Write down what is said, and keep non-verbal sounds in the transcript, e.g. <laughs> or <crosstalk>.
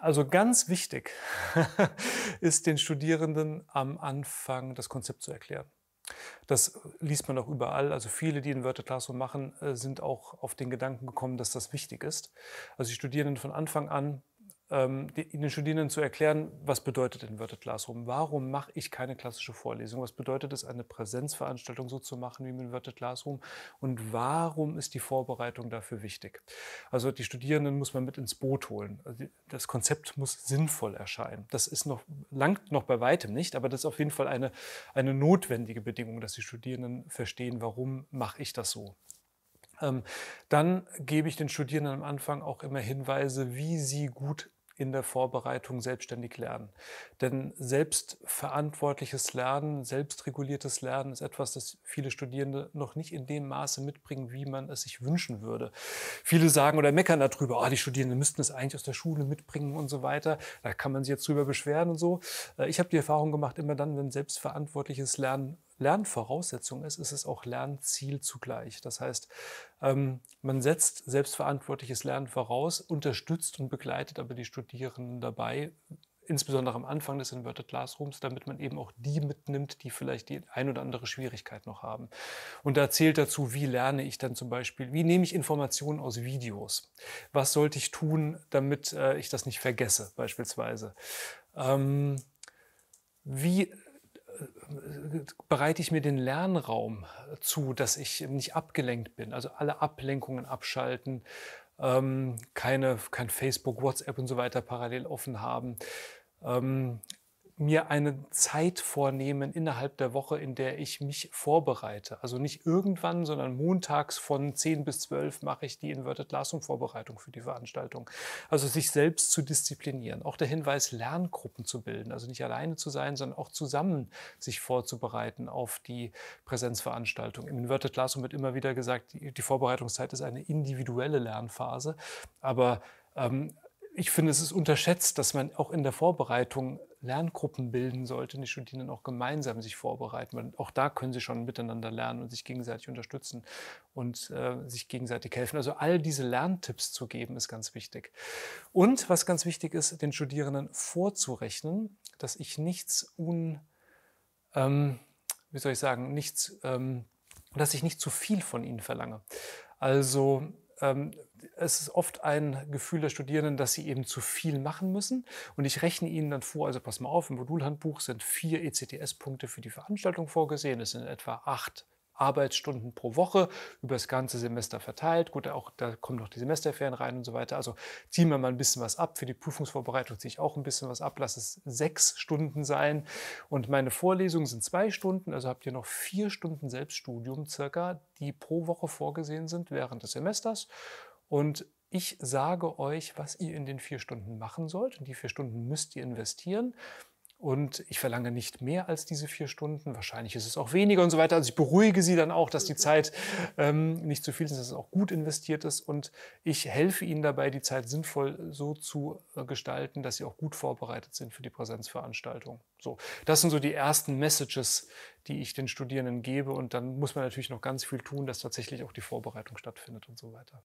Also ganz wichtig <laughs> ist den Studierenden am Anfang das Konzept zu erklären. Das liest man auch überall. Also viele, die in Inverted Classroom machen, äh, sind auch auf den Gedanken gekommen, dass das wichtig ist. Also die Studierenden von Anfang an ähm, den Studierenden zu erklären, was bedeutet Inverted Classroom? Warum mache ich keine klassische Vorlesung? Was bedeutet es, eine Präsenzveranstaltung so zu machen wie im Inverted Classroom? Und warum ist die Vorbereitung dafür wichtig? Also die Studierenden muss man mit ins Boot holen. Also das Konzept muss sinnvoll erscheinen. Das ist noch, langt noch bei weitem nicht, aber das ist auf jeden Fall eine, eine notwendige Bedingung, dass die Studierenden verstehen, warum mache ich das so ähm, dann gebe ich den Studierenden am Anfang auch immer Hinweise, wie sie gut in der Vorbereitung selbstständig lernen. Denn selbstverantwortliches Lernen, selbstreguliertes Lernen ist etwas, das viele Studierende noch nicht in dem Maße mitbringen, wie man es sich wünschen würde. Viele sagen oder meckern darüber, oh, die Studierenden müssten es eigentlich aus der Schule mitbringen und so weiter. Da kann man sich jetzt drüber beschweren und so. Äh, ich habe die Erfahrung gemacht, immer dann, wenn selbstverantwortliches Lernen Lernvoraussetzung ist, ist es auch Lernziel zugleich. Das heißt, ähm, man setzt selbstverantwortliches Lernen voraus, unterstützt und begleitet aber die Studierenden dabei, insbesondere am Anfang des Inverted Classrooms, damit man eben auch die mitnimmt, die vielleicht die ein oder andere Schwierigkeit noch haben. Und da zählt dazu, wie lerne ich dann zum Beispiel, wie nehme ich Informationen aus Videos? Was sollte ich tun, damit äh, ich das nicht vergesse, beispielsweise? Ähm, wie bereite ich mir den Lernraum zu, dass ich nicht abgelenkt bin. Also alle Ablenkungen abschalten, ähm, keine, kein Facebook, WhatsApp und so weiter parallel offen haben. Ähm, mir eine Zeit vornehmen innerhalb der Woche, in der ich mich vorbereite. Also nicht irgendwann, sondern montags von 10 bis 12 mache ich die Inverted Classroom Vorbereitung für die Veranstaltung. Also sich selbst zu disziplinieren. Auch der Hinweis, Lerngruppen zu bilden. Also nicht alleine zu sein, sondern auch zusammen sich vorzubereiten auf die Präsenzveranstaltung. Im Inverted Classroom wird immer wieder gesagt, die Vorbereitungszeit ist eine individuelle Lernphase. Aber ähm, ich finde, es ist unterschätzt, dass man auch in der Vorbereitung Lerngruppen bilden sollten, die Studierenden auch gemeinsam sich vorbereiten. Weil auch da können sie schon miteinander lernen und sich gegenseitig unterstützen und äh, sich gegenseitig helfen. Also all diese Lerntipps zu geben, ist ganz wichtig. Und was ganz wichtig ist, den Studierenden vorzurechnen, dass ich nichts un... Ähm, wie soll ich sagen, nichts, ähm, dass ich nicht zu viel von ihnen verlange. Also ähm, es ist oft ein Gefühl der Studierenden, dass sie eben zu viel machen müssen. Und ich rechne ihnen dann vor, also pass mal auf, im Modulhandbuch sind vier ECTS-Punkte für die Veranstaltung vorgesehen. Es sind etwa acht Arbeitsstunden pro Woche über das ganze Semester verteilt. Gut, auch da kommen noch die Semesterferien rein und so weiter. Also ziehen wir mal ein bisschen was ab. Für die Prüfungsvorbereitung ziehe ich auch ein bisschen was ab. Lass es sechs Stunden sein. Und meine Vorlesungen sind zwei Stunden, also habt ihr noch vier Stunden Selbststudium circa, die pro Woche vorgesehen sind während des Semesters. Und ich sage euch, was ihr in den vier Stunden machen sollt. Und die vier Stunden müsst ihr investieren und ich verlange nicht mehr als diese vier Stunden. Wahrscheinlich ist es auch weniger und so weiter. Also ich beruhige sie dann auch, dass die Zeit ähm, nicht zu viel ist, dass es auch gut investiert ist und ich helfe ihnen dabei, die Zeit sinnvoll so zu äh, gestalten, dass sie auch gut vorbereitet sind für die Präsenzveranstaltung. So, das sind so die ersten Messages, die ich den Studierenden gebe und dann muss man natürlich noch ganz viel tun, dass tatsächlich auch die Vorbereitung stattfindet und so weiter.